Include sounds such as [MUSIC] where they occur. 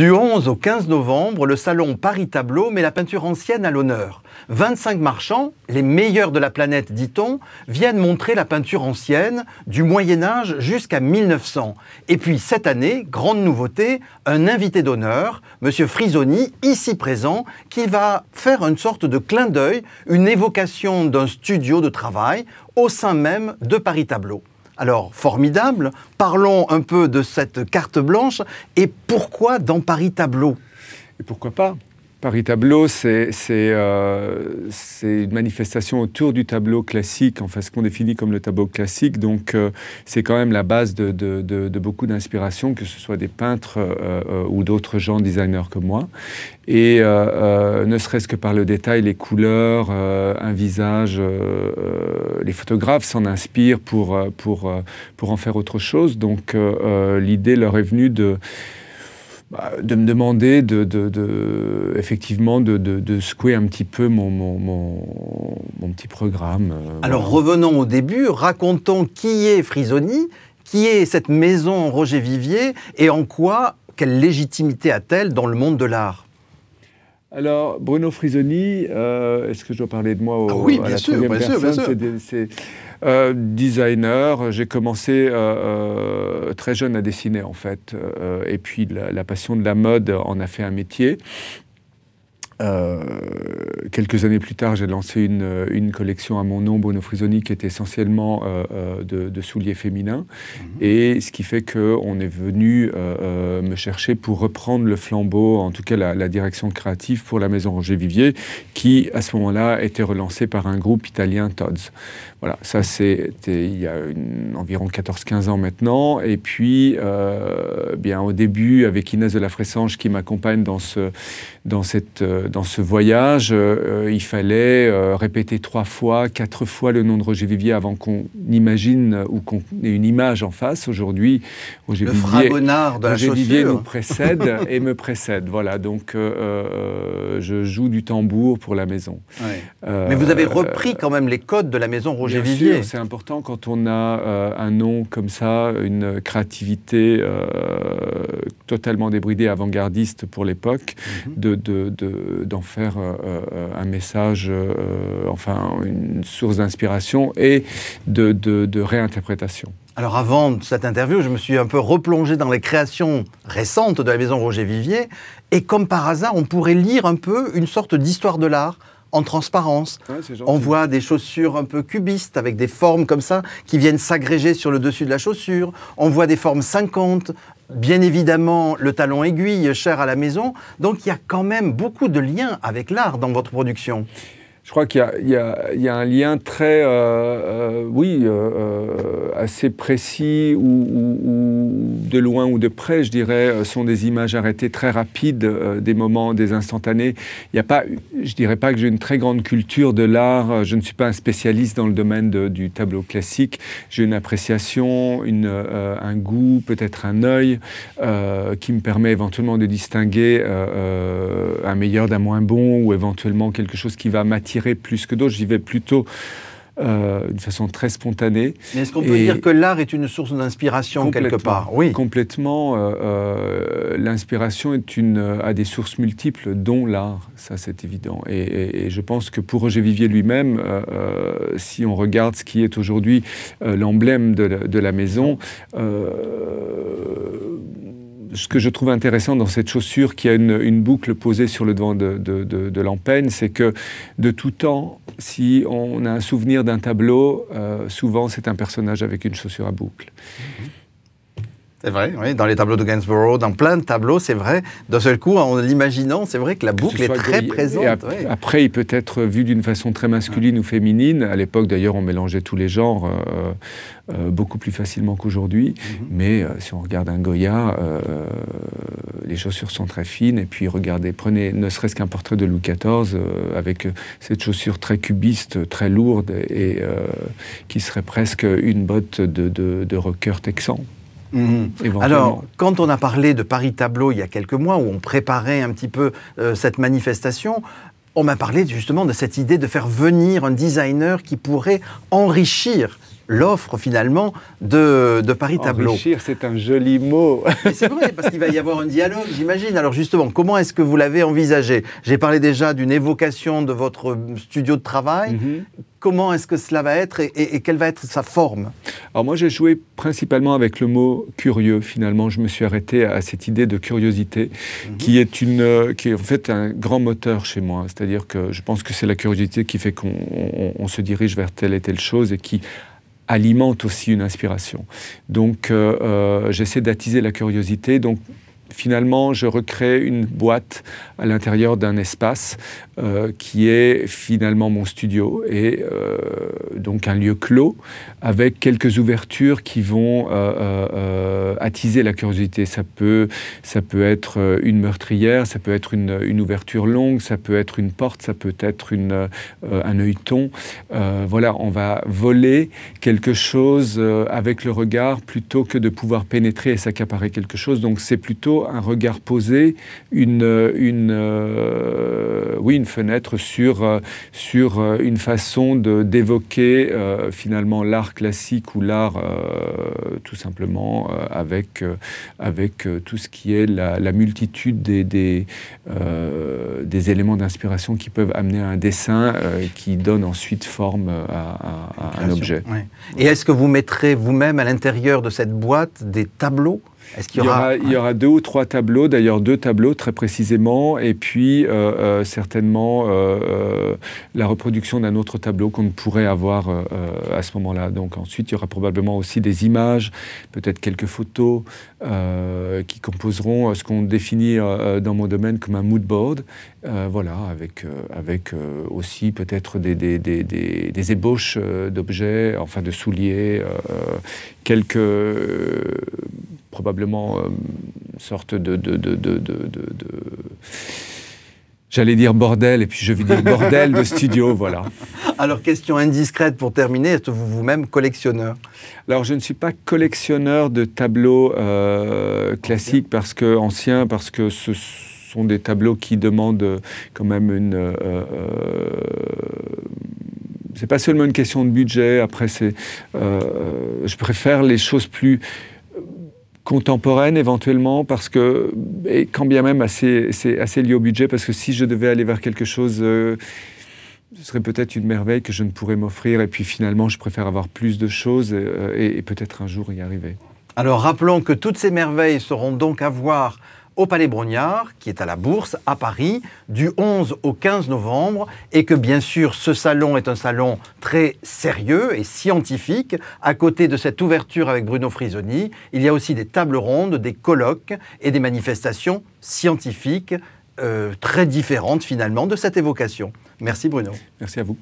Du 11 au 15 novembre, le salon Paris Tableau met la peinture ancienne à l'honneur. 25 marchands, les meilleurs de la planète dit-on, viennent montrer la peinture ancienne du Moyen Âge jusqu'à 1900. Et puis cette année, grande nouveauté, un invité d'honneur, monsieur Frisoni, ici présent, qui va faire une sorte de clin d'œil, une évocation d'un studio de travail au sein même de Paris Tableau. Alors, formidable. Parlons un peu de cette carte blanche et pourquoi dans Paris Tableau Et pourquoi pas Paris Tableau, c'est euh, une manifestation autour du tableau classique, enfin ce qu'on définit comme le tableau classique. Donc euh, c'est quand même la base de, beaucoup d'inspiration, que ce soit des peintres euh, euh, ou d'autres gens designers que moi. Et ne serait-ce que par le détail, les couleurs, un visage, les photographes s'en inspirent pour, pour, pour en faire autre chose. Donc l'idée leur est venue de... Bah, de me demander de, de, effectivement de, de, secouer un petit peu mon, mon, mon, petit programme. Euh, alors revenons au début, racontons qui est Frisoni, qui est cette maison Roger Vivier et en quoi, quelle légitimité a-t-elle dans le monde de l'art alors, Bruno Frisoni, euh, est-ce que je dois parler de moi au, ah Oui, bien bien sûr. Euh, designer, j'ai commencé euh, euh, très jeune à dessiner en fait. et puis la, passion de la mode en a fait un métier. Euh, quelques années plus tard, j'ai lancé une, collection à mon nom, Frisoni, qui était essentiellement euh, euh, de, souliers féminins. Mhm. Et ce qui fait qu'on est venu me chercher pour reprendre le flambeau, en tout cas la, la direction créative pour la maison Roger Vivier, qui à ce moment-là était relancée par un groupe italien, Todds. Voilà, ça c'était il y a environ 14-15 ans maintenant. Et puis, bien au début, avec Inès de la Fressange qui m'accompagne dans, ce, dans cette dans ce voyage, euh, il fallait euh, répéter trois fois, quatre fois le nom de Roger Vivier avant qu'on imagine euh, ou qu'on ait une image en face. Aujourd'hui, Roger Vivier, nous précède [LAUGHS] et me précède. Voilà, donc je joue du tambour pour la maison. Mais vous avez repris quand même les codes de la maison Roger Vivier. C'est important quand on a un nom comme ça, une créativité totalement débridée, avant-gardiste pour l'époque, mhm. de d'en faire euh, euh, un message, euh, enfin une source d'inspiration et de, réinterprétation. Alors avant cette interview, je me suis un peu replongé dans les créations récentes de la maison Roger Vivier, et comme par hasard, on pourrait lire un peu une sorte d'histoire de l'art en transparence. on voit des chaussures un peu cubistes avec des formes comme ça qui viennent s'agréger sur le dessus de la chaussure. On voit des formes 50, bien évidemment le talon aiguille cher à la maison. Donc il y a quand même beaucoup de liens avec l'art dans votre production je crois qu'il y, a un lien très, euh, euh, oui, euh, assez précis, ou, de loin ou de près, je dirais, sont des images arrêtées très rapides, des moments, des instantanés. Il n'y a pas, je dirais pas que j'ai une très grande culture de l'art. Je ne suis pas un spécialiste dans le domaine du tableau classique. J'ai une appréciation, une, un goût, peut-être un œil, qui me permet éventuellement de distinguer un meilleur d'un moins bon, ou éventuellement quelque chose qui va m'attirer plus que d'autres. J'y vais plutôt euh, d'une façon très spontanée. Mais est-ce qu'on peut dire que l'art est une source d'inspiration quelque part Oui. Complètement. Euh, euh, l'inspiration est une euh, des sources multiples, dont l'art. Ça, c'est évident. Et, je pense que pour Roger Vivier lui-même, si on regarde ce qui est aujourd'hui l'emblème de, de, la maison ce que je trouve intéressant dans cette chaussure qui a une, boucle posée sur le devant de, de, c'est que de tout temps, si on a un souvenir d'un tableau, euh, souvent c'est un personnage avec une chaussure à boucle. Mhm. C'est vrai, oui, dans les tableaux de Gainsborough, dans plein de tableaux, c'est vrai. D'un seul coup, en l'imaginant, c'est vrai que la boucle est très présente. Après, il peut être vu d'une façon très masculine ou féminine. À l'époque, d'ailleurs, on mélangeait tous les genres euh, euh, beaucoup plus facilement qu'aujourd'hui. Mhm. Mais euh, si on regarde un Goya, les chaussures sont très fines. Et puis, regardez, prenez ne serait-ce qu'un portrait de Louis XIV avec cette chaussure très cubiste, très lourde et qui serait presque une botte de, de, de rocker texan. Mhm. Alors, quand on a parlé de Paris Tableau il y a quelques mois, où on préparait un petit peu euh, cette manifestation, on m'a parlé justement de cette idée de faire venir un designer qui pourrait enrichir l'offre finalement de, de Paris oh, Tableau. c'est un joli mot. c'est vrai, parce qu'il va y avoir un dialogue, j'imagine. Alors justement, comment est-ce que vous l'avez envisagé J'ai parlé déjà d'une évocation de votre studio de travail. Mhm. comment est-ce que cela va être et, quelle va être sa forme Alors moi j'ai joué principalement avec le mot curieux finalement, je me suis arrêté à, cette idée de curiosité mhm. qui, est une, euh, qui est en fait un grand moteur chez moi, c'est-à-dire que je pense que c'est la curiosité qui fait qu'on se dirige vers telle et telle chose et qui alimente aussi une inspiration. Donc, euh, euh, j'essaie d'attiser la curiosité. Donc, finalement, je recrée une boîte à l'intérieur d'un espace euh, qui est finalement mon studio et euh, donc un lieu clos avec quelques ouvertures qui vont euh, attiser la curiosité. Ça peut, ça peut être une meurtrière, ça peut être une, une ouverture longue, ça peut être une porte, ça peut être une, un œilleton. voilà, on va voler quelque chose avec le regard plutôt que de pouvoir pénétrer et s'accaparer quelque chose. Donc c'est plutôt un regard posé, une, une, euh, oui, une fenêtre sur, euh, sur euh, une façon d'évoquer finalement l'art classique ou l'art tout simplement avec, avec tout ce qui est la, multitude des, des, éléments d'inspiration qui peuvent amener à un dessin qui donne ensuite forme à, un objet. Et est-ce que vous mettrez vous-même à l'intérieur de cette boîte des tableaux qu'il aura... Il y aura, deux ou trois tableaux, d'ailleurs deux tableaux très précisément, et puis euh, euh, certainement euh, la reproduction d'un autre tableau qu'on ne pourrait avoir à ce moment-là. Donc ensuite, il y aura probablement aussi des images, peut-être quelques photos qui composeront ce qu'on définit dans mon domaine comme un mood board, voilà, avec, avec aussi peut-être des, des, des, des, ébauches d'objets, enfin de souliers, quelques probablement une euh, sorte de, de, J'allais dire bordel, et puis je vais dire bordel de studio, [LAUGHS] voilà. Alors, question indiscrète pour terminer, êtes-vous vous-même collectionneur Alors, je ne suis pas collectionneur de tableaux euh, classiques, parce que, anciens, parce que ce sont des tableaux qui demandent euh, quand même une... c'est pas seulement une question de budget, après c'est... je préfère les choses plus contemporaine éventuellement, parce que, quand bien même c'est assez, lié au budget, parce que si je devais aller vers quelque chose, euh, ce serait peut-être une merveille que je ne pourrais m'offrir, et puis finalement je préfère avoir plus de choses euh, et peut-être un jour y arriver. Alors rappelons que toutes ces merveilles seront donc à voir au Palais Brognard, qui est à la Bourse, à Paris, du 11 au 15 novembre, et que bien sûr ce salon est un salon très sérieux et scientifique. À côté de cette ouverture avec Bruno Frisoni, il y a aussi des tables rondes, des colloques et des manifestations scientifiques euh, très différentes finalement de cette évocation. Merci Bruno. Merci à vous.